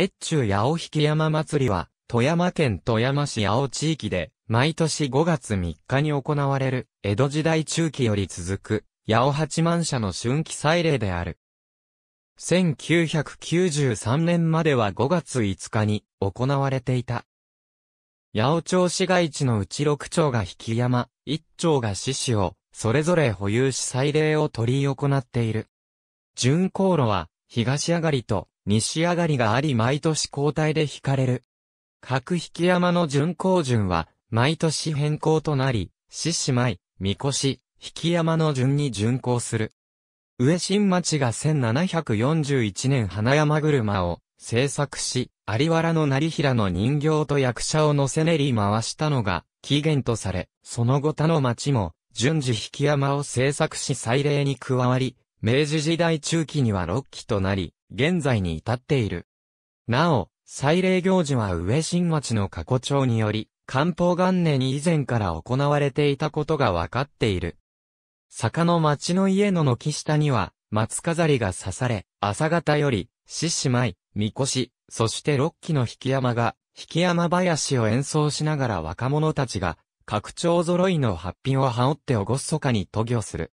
越中八尾引山祭りは、富山県富山市八尾地域で、毎年5月3日に行われる、江戸時代中期より続く、八尾八幡社の春季祭礼である。1993年までは5月5日に行われていた。八尾町市街地のうち6町が引山、1町が獅子を、それぞれ保有し祭礼を取り行っている。巡航路は、東上がりと西上がりがあり毎年交代で引かれる。各引山の巡行順は、毎年変更となり、獅子舞、三越、し、引山の順に巡行する。上新町が1741年花山車を制作し、有原の成平の人形と役者を乗せ練り回したのが起源とされ、その後他の町も順次引山を制作し祭礼に加わり、明治時代中期には6期となり、現在に至っている。なお、祭礼行事は上新町の過去帳により、漢方元年に以前から行われていたことが分かっている。坂の町の家の軒下には、松飾りが刺され、朝方より、獅子舞、みこし、そして六機の引き山が、引き山林を演奏しながら若者たちが、拡張揃いの発品を羽織っておごっそかに渡御する。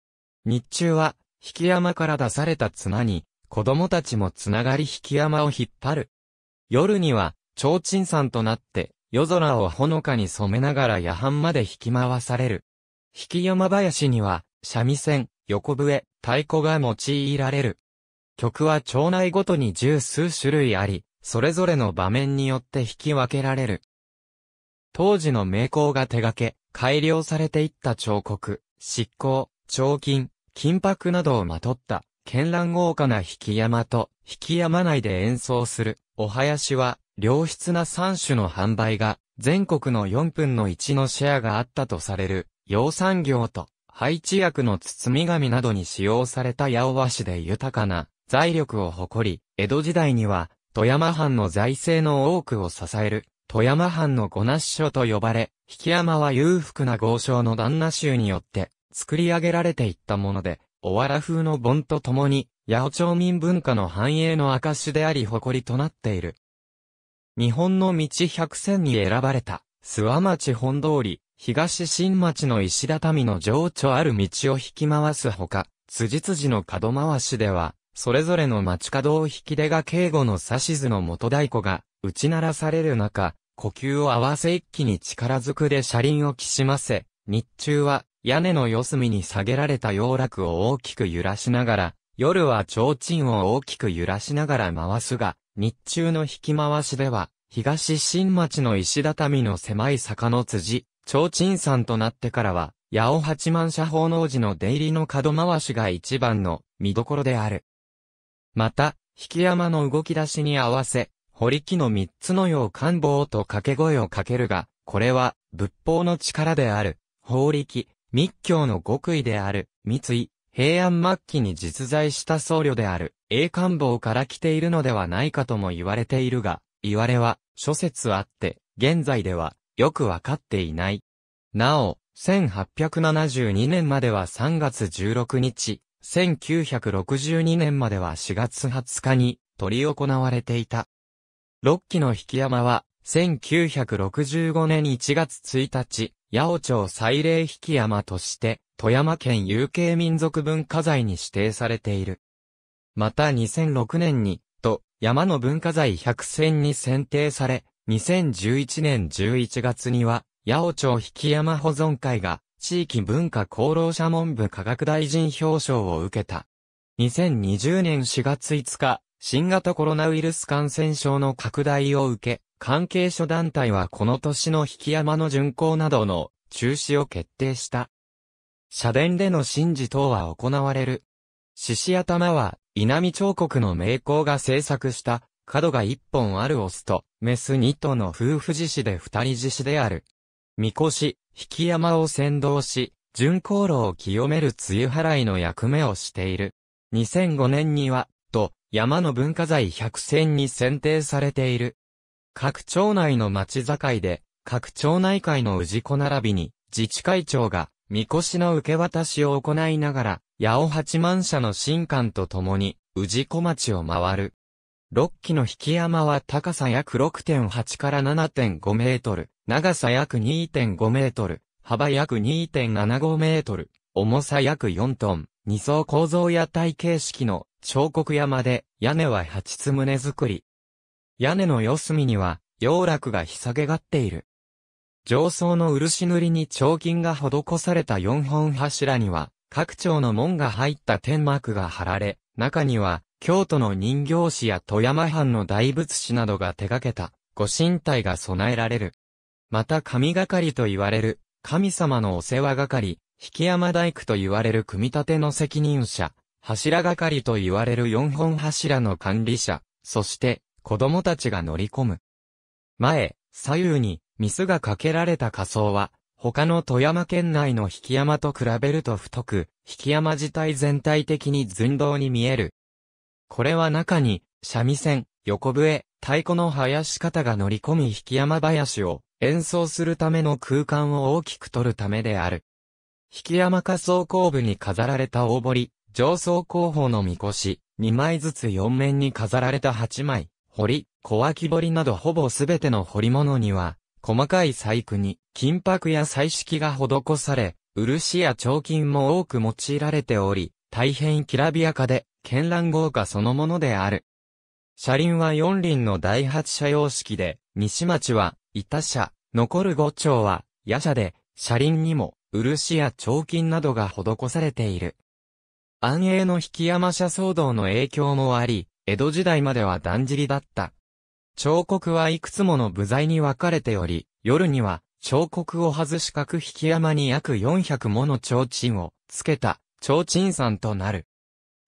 日中は、引き山から出された綱に、子供たちもつながり引き山を引っ張る。夜には、提灯山となって、夜空をほのかに染めながら夜半まで引き回される。引き山林には、三味線、横笛、太鼓が用いられる。曲は町内ごとに十数種類あり、それぞれの場面によって引き分けられる。当時の名工が手掛け、改良されていった彫刻、漆工、彫金、金箔などをまとった絢爛豪華な引山と引山内で演奏するお囃子は良質な3種の販売が全国の4分の1のシェアがあったとされる養産業と配置薬の包み紙などに使用された八尾和紙で豊かな財力を誇り、江戸時代には富山藩の財政の多くを支える富山藩の五那所と呼ばれ、引山は裕福な豪商の旦那衆によって作り上げられていったもので、おわら風の盆とともに、八百町民文化の繁栄の証であり誇りとなっている。日本の道百選に選ばれた、諏訪町本通り、東新町の石畳の情緒ある道を引き回すほか、辻辻の角回しでは、それぞれの町角を引き出が警護の指図の元太鼓が、打ち鳴らされる中、呼吸を合わせ一気に力ずくで車輪をきしませ、日中は、屋根の四隅に下げられた洋楽を大きく揺らしながら、夜は提灯を大きく揺らしながら回すが、日中の引き回しでは、東新町の石畳の狭い坂の辻、提灯山となってからは、八尾八幡社奉納寺の出入りの角回しが一番の見どころである。また、引山の動き出しに合わせ、堀木の三つのよう官房と掛け声をかけるが、これは、仏法の力である、法力、密教の極意である、密意、平安末期に実在した僧侶である、栄官房から来ているのではないかとも言われているが、言われは、諸説あって、現在では、よくわかっていない。なお、1872年までは3月16日、1962年までは4月20日に、取り行われていた。六期の引山は、1965年1月1日、八尾町祭礼引山として、富山県有形民族文化財に指定されている。また2006年に、と、山の文化財100選に選定され、2011年11月には、八尾町引山保存会が、地域文化功労者文部科学大臣表彰を受けた。2020年4月5日、新型コロナウイルス感染症の拡大を受け、関係諸団体はこの年の引山の巡行などの中止を決定した。社殿での神事等は行われる。獅子頭は、稲見彫刻の名工が制作した、角が一本あるオスと、メス二頭の夫婦獅子で二人獅子である。みこし、引山を先導し、巡航路を清める梅雨払いの役目をしている。2005年には、と、山の文化財百選に選定されている。各町内の町境で、各町内会の氏子並びに、自治会長が、みこしの受け渡しを行いながら、八尾八幡社の新館と共に、氏子町を回る。6基の引山は高さ約6.8から7.5メートル、長さ約2.5メートル、幅約2.75メートル、重さ約4トン、二層構造屋台形式の彫刻山で、屋根は8つ棟作り、屋根の四隅には、洋楽がひさげがっている。上層の漆塗りに彫金が施された四本柱には、各町の門が入った天幕が貼られ、中には、京都の人形師や富山藩の大仏師などが手掛けた、ご神体が備えられる。また神がかりと言われる、神様のお世話係、引山大工と言われる組み立ての責任者、柱がかりと言われる四本柱の管理者、そして、子供たちが乗り込む。前、左右に、ミスがかけられた仮想は、他の富山県内の引山と比べると太く、引山自体全体的に寸胴に見える。これは中に、三味線、横笛、太鼓の生やし方が乗り込み引山林を演奏するための空間を大きく取るためである。引山仮装後部に飾られた大堀、上層広報のみこし、2枚ずつ4面に飾られた8枚、堀、小脇堀などほぼすべての彫り物には、細かい細工に、金箔や彩色が施され、漆や彫金も多く用いられており、大変きらびやかで、絢爛豪華そのものである。車輪は四輪の第八車様式で、西町は、板車、残る五丁は、夜車で、車輪にも、漆や彫金などが施されている。安永の引山車騒動の影響もあり、江戸時代まではだんじりだった。彫刻はいくつもの部材に分かれており、夜には彫刻を外し角引き山に約400もの提灯をつけた提灯山となる。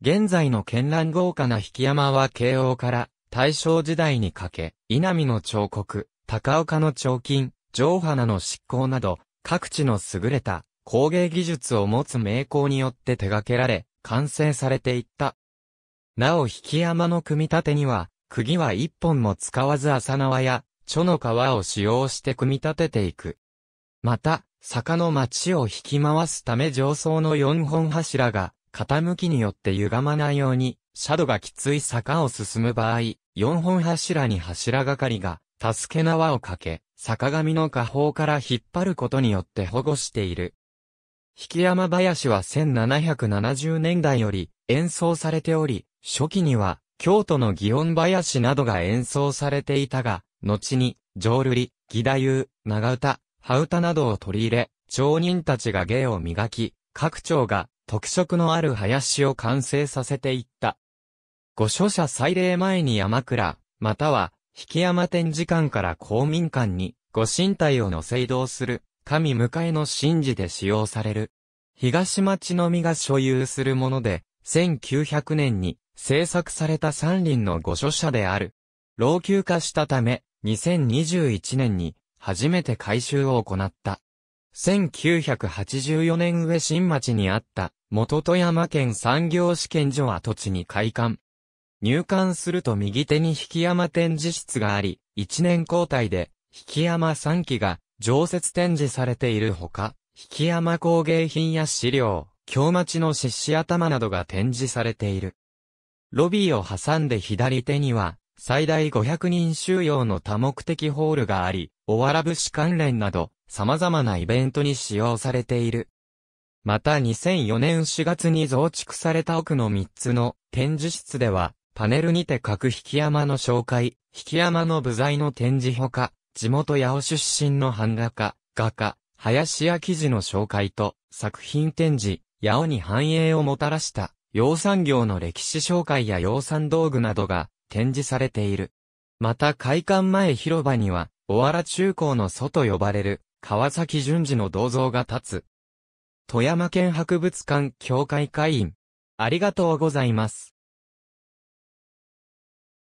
現在の絢爛豪華な引山は慶応から大正時代にかけ、稲見の彫刻、高岡の彫金、城花の執行など、各地の優れた工芸技術を持つ名工によって手掛けられ、完成されていった。なお引き山の組み立てには、釘は一本も使わず浅縄や、蝶の皮を使用して組み立てていく。また、坂の町を引き回すため上層の四本柱が、傾きによって歪まないように、シャドがきつい坂を進む場合、四本柱に柱がかりが、助け縄をかけ、坂上の下方から引っ張ることによって保護している。引山林は1770年代より演奏されており、初期には、京都の祇園林などが演奏されていたが、後に、浄瑠璃、義太夫、長唄、羽唄などを取り入れ、町人たちが芸を磨き、各町が特色のある林を完成させていった。御所者祭礼前に山倉、または、引山展示館から公民館に、御神体を乗せ移動する、神迎えの神事で使用される。東町のみが所有するもので、1900年に制作された三輪の御所車である。老朽化したため、2021年に初めて改修を行った。1984年上新町にあった元富山県産業試験所跡地に開館。入館すると右手に引山展示室があり、1年交代で引山3期が常設展示されているほか、引山工芸品や資料、京町の獅子頭などが展示されている。ロビーを挟んで左手には、最大500人収容の多目的ホールがあり、おわら節関連など、様々なイベントに使用されている。また2004年4月に増築された奥の3つの展示室では、パネルにて各引山の紹介、引山の部材の展示ほか、地元八尾出身の版画家、画家、林家記事の紹介と、作品展示、八尾に繁栄をもたらした、養蚕業の歴史紹介や養蚕道具などが展示されている。また開館前広場には、小原中高の祖と呼ばれる、川崎淳二の銅像が立つ。富山県博物館協会会員。ありがとうございます。